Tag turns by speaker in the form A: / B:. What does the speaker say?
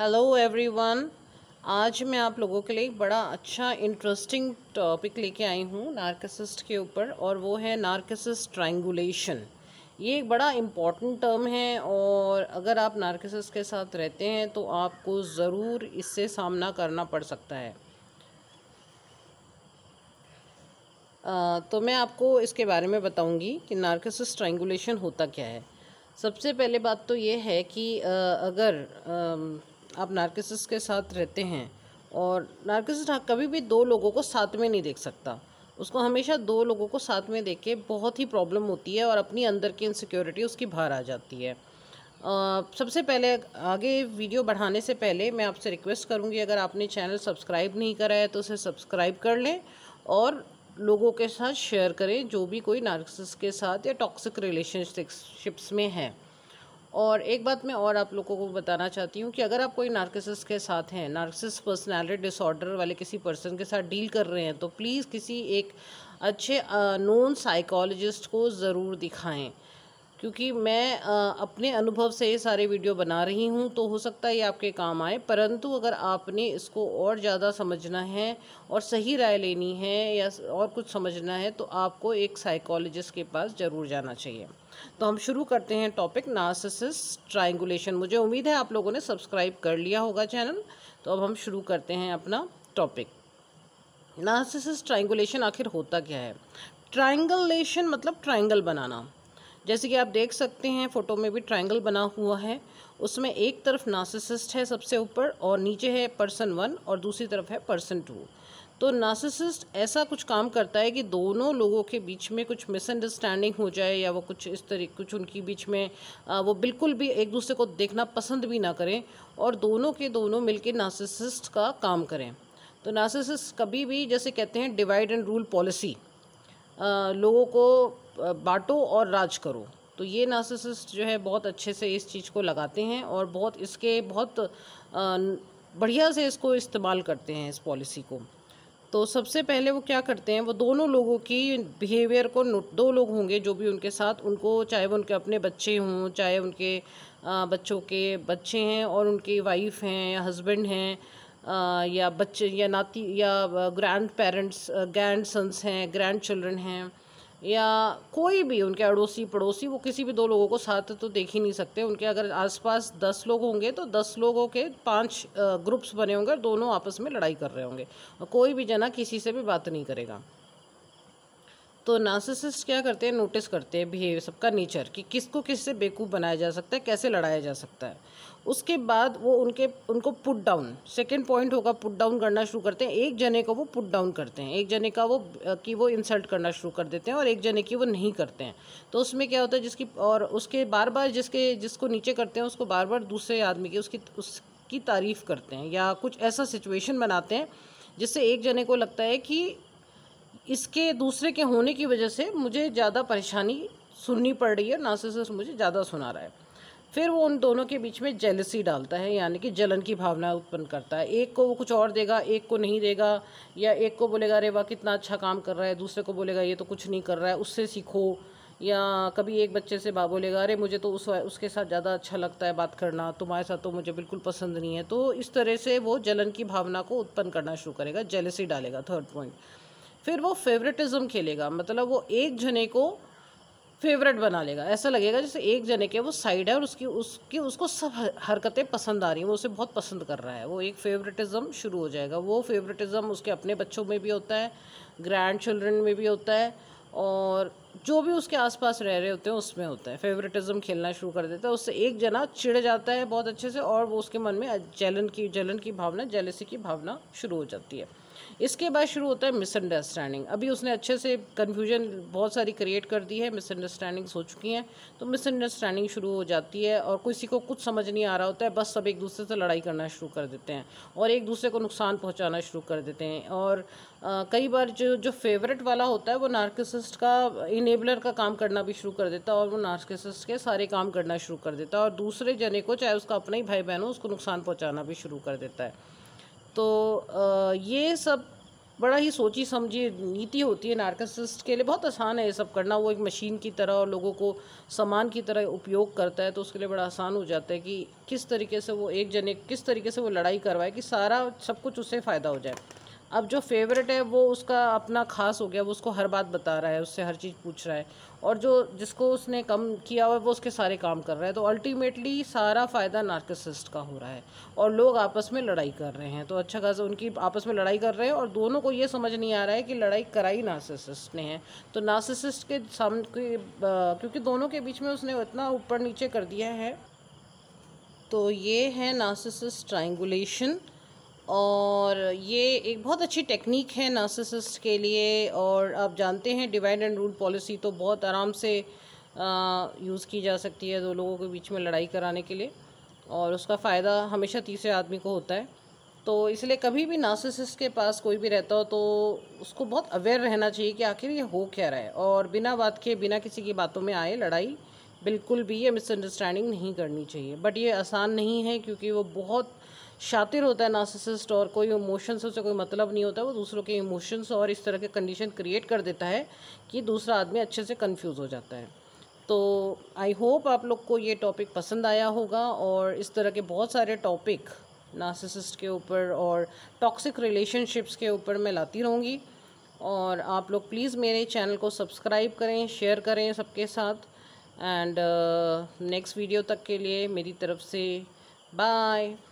A: hello everyone आज मैं आप लोगों के लिए एक बड़ा अच्छा इंटरेस्टिंग टॉपिक लेके आई हूँ नार्कसिस्ट के ऊपर और वो है नार्कसिस्ट ट्रायंगुलेशन ये एक बड़ा इम्पॉर्टेंट टर्म है और अगर आप नार्कसिस्ट के साथ रहते हैं तो आपको ज़रूर इससे सामना करना पड़ सकता है आ, तो मैं आपको इसके बारे में बताऊंगी कि नार्कसिस्ट ट्रायंगुलेशन होता क्या है सबसे पहले बात तो ये है कि आ, अगर आ, आप नार्किसिस के साथ रहते हैं और नार्किस हाँ, कभी भी दो लोगों को साथ में नहीं देख सकता उसको हमेशा दो लोगों को साथ में देख के बहुत ही प्रॉब्लम होती है और अपनी अंदर की इनसिक्योरिटी उसकी बाहर आ जाती है Uh, सबसे पहले आगे वीडियो बढ़ाने से पहले मैं आपसे रिक्वेस्ट करूंगी अगर आपने चैनल सब्सक्राइब नहीं करा है तो उसे सब्सक्राइब कर लें और लोगों के साथ शेयर करें जो भी कोई नार्सिस के साथ या टॉक्सिक रिलेशनशिप्स में है और एक बात मैं और आप लोगों को बताना चाहती हूँ कि अगर आप कोई नार्किस के साथ हैं नार्किस पर्सनैलिटी डिसऑर्डर वाले किसी पर्सन के साथ डील कर रहे हैं तो प्लीज़ किसी एक अच्छे नॉन साइकोलॉजिस्ट को ज़रूर दिखाएं क्योंकि मैं आ, अपने अनुभव से ये सारे वीडियो बना रही हूँ तो हो सकता है ये आपके काम आए परंतु अगर आपने इसको और ज़्यादा समझना है और सही राय लेनी है या और कुछ समझना है तो आपको एक साइकोलॉजिस्ट के पास ज़रूर जाना चाहिए तो हम शुरू करते हैं टॉपिक नार्सिसिस ट्राइंगुलेशन मुझे उम्मीद है आप लोगों ने सब्सक्राइब कर लिया होगा चैनल तो अब हम शुरू करते हैं अपना टॉपिक नार्सिसिस ट्राइंगुलेशन आखिर होता क्या है ट्राइंगलेशन मतलब ट्राइंगल बनाना जैसे कि आप देख सकते हैं फ़ोटो में भी ट्राइंगल बना हुआ है उसमें एक तरफ नार्सिसिस्ट है सबसे ऊपर और नीचे है पर्सन वन और दूसरी तरफ है पर्सन टू तो नासिसिस्ट ऐसा कुछ काम करता है कि दोनों लोगों के बीच में कुछ मिसअंडरस्टैंडिंग हो जाए या वो कुछ इस तरीके कुछ उनकी बीच में आ, वो बिल्कुल भी एक दूसरे को देखना पसंद भी ना करें और दोनों के दोनों मिलके नार्सिसिस्ट का काम करें तो नासिसिस्ट कभी भी जैसे कहते हैं डिवाइड एंड रूल पॉलिसी लोगों को बांटो और राज करो तो ये नासिसिस्ट जो है बहुत अच्छे से इस चीज़ को लगाते हैं और बहुत इसके बहुत बढ़िया से इसको इस्तेमाल करते हैं इस पॉलिसी को तो सबसे पहले वो क्या करते हैं वो दोनों लोगों की बिहेवियर को नोट दो लोग होंगे जो भी उनके साथ उनको चाहे वो उनके अपने बच्चे हों चाहे उनके बच्चों के बच्चे हैं और उनकी वाइफ हैं या हस्बैंड हैं या बच्चे या नाती या ग्रैंड पेरेंट्स ग्रैंड सन्स हैं ग्रैंड चिल्ड्रन हैं या कोई भी उनके अड़ोसी पड़ोसी वो किसी भी दो लोगों को साथ तो देख ही नहीं सकते उनके अगर आसपास दस लोग होंगे तो दस लोगों के पांच ग्रुप्स बने होंगे दोनों आपस में लड़ाई कर रहे होंगे कोई भी जना किसी से भी बात नहीं करेगा तो नार्सिसिस्ट क्या करते हैं नोटिस करते हैं बिहेव सबका नेचर कि किसको किससे बेवकूफ़ बनाया जा सकता है कैसे लड़ाया जा सकता है उसके बाद वो उनके उनको पुट डाउन सेकेंड पॉइंट होगा पुट डाउन करना शुरू करते हैं एक जने को वो पुट डाउन करते हैं एक जने का वो कि वो इंसल्ट करना शुरू कर देते हैं और एक जने की वो नहीं करते हैं तो उसमें क्या होता है जिसकी और उसके बार बार जिसके जिसको नीचे करते हैं उसको बार बार दूसरे आदमी की उसकी उसकी तारीफ़ करते हैं या कुछ ऐसा सिचुएशन बनाते हैं जिससे एक जने को लगता है कि इसके दूसरे के होने की वजह से मुझे ज़्यादा परेशानी सुननी पड़ रही है नार्सिसिस्ट मुझे ज़्यादा सुना रहा है फिर वो उन दोनों के बीच में जेलसी डालता है यानी कि जलन की भावना उत्पन्न करता है एक को वो कुछ और देगा एक को नहीं देगा या एक को बोलेगा अरे वाह कितना अच्छा काम कर रहा है दूसरे को बोलेगा ये तो कुछ नहीं कर रहा है उससे सीखो या कभी एक बच्चे से बा बोलेगा अरे मुझे तो उस उसके साथ ज़्यादा अच्छा लगता है बात करना तुम्हारे साथ तो मुझे बिल्कुल पसंद नहीं है तो इस तरह से वो जलन की भावना को उत्पन्न करना शुरू करेगा जेलसी डालेगा थर्ड पॉइंट फिर वो फेवरेटिज्म खेलेगा मतलब वो एक जने को फेवरेट बना लेगा ऐसा लगेगा जैसे एक जने के वो साइड है और उसकी उसकी उसको सब हरकतें पसंद आ रही हैं वो उसे बहुत पसंद कर रहा है वो एक फेवरेटिज्म शुरू हो जाएगा वो फेवरेटिज्म उसके अपने बच्चों में भी होता है ग्रैंड चिल्ड्रन में भी होता है और जो भी उसके आसपास रह रहे होते हैं उसमें होता है फेवरेटिज्म खेलना शुरू कर देता है उससे एक जना चिड़ जाता है बहुत अच्छे से और वो उसके मन में जलन की जलन की भावना जेलसी की भावना शुरू हो जाती है इसके बाद शुरू होता है मिसअंडरस्टैंडिंग अभी उसने अच्छे से कन्फ्यूजन बहुत सारी क्रिएट कर दी है मिसअंडरस्टैंडिंग्स हो चुकी हैं तो मिसअंडरस्टैंडिंग शुरू हो जाती है और किसी को कुछ समझ नहीं आ रहा होता है बस सब एक दूसरे से लड़ाई करना शुरू कर देते हैं और एक दूसरे को नुकसान पहुँचाना शुरू कर देते हैं और आ, कई बार जो जो फेवरेट वाला होता है वो नार्किसिस्ट का इनेबलर का काम करना भी शुरू कर देता है और वो नार्किसिस्ट के सारे काम करना शुरू कर देता है और दूसरे जने को चाहे उसका अपना ही भाई बहन हो उसको नुकसान पहुँचाना भी शुरू कर देता है तो ये सब बड़ा ही सोची समझी नीति होती है नार्कसिस्ट के लिए बहुत आसान है ये सब करना वो एक मशीन की तरह और लोगों को सामान की तरह उपयोग करता है तो उसके लिए बड़ा आसान हो जाता है कि किस तरीके से वो एक जने किस तरीके से वो लड़ाई करवाए कि सारा सब कुछ उससे फ़ायदा हो जाए अब जो फेवरेट है वो उसका अपना ख़ास हो गया वो उसको हर बात बता रहा है उससे हर चीज़ पूछ रहा है और जो जिसको उसने कम किया हुआ है वो उसके सारे काम कर रहा है तो अल्टीमेटली सारा फ़ायदा नार्कसिस्ट का हो रहा है और लोग आपस में लड़ाई कर रहे हैं तो अच्छा खासा उनकी आपस में लड़ाई कर रहे हैं और दोनों को ये समझ नहीं आ रहा है कि लड़ाई कराई नार्सिसिस्ट ने है तो नार्सिसिस्ट के सामने क्योंकि दोनों के बीच में उसने इतना ऊपर नीचे कर दिया है तो ये है नार्सिसिस्ट ट्राइंगुलेशन और ये एक बहुत अच्छी टेक्निक है नर्सिसिस्ट के लिए और आप जानते हैं डिवाइड एंड रूल पॉलिसी तो बहुत आराम से यूज़ की जा सकती है दो लोगों के बीच में लड़ाई कराने के लिए और उसका फ़ायदा हमेशा तीसरे आदमी को होता है तो इसलिए कभी भी नर्सिसिस्ट के पास कोई भी रहता हो तो उसको बहुत अवेयर रहना चाहिए कि आखिर ये हो क्या रहा है और बिना बात के बिना किसी की बातों में आए लड़ाई बिल्कुल भी ये मिसअंडरस्टैंडिंग नहीं करनी चाहिए बट ये आसान नहीं है क्योंकि वो बहुत शातिर होता है नासिसिस्ट और कोई इमोशंस उसे कोई मतलब नहीं होता वो दूसरों के इमोशंस और इस तरह के कंडीशन क्रिएट कर देता है कि दूसरा आदमी अच्छे से कन्फ्यूज़ हो जाता है तो आई होप आप लोग को ये टॉपिक पसंद आया होगा और इस तरह के बहुत सारे टॉपिक नासिसिस्ट के ऊपर और टॉक्सिक रिलेशनशिप्स के ऊपर मैं लाती रहूँगी और आप लोग प्लीज़ मेरे चैनल को सब्सक्राइब करें शेयर करें सबके साथ एंड नेक्स्ट वीडियो तक के लिए मेरी तरफ से बाय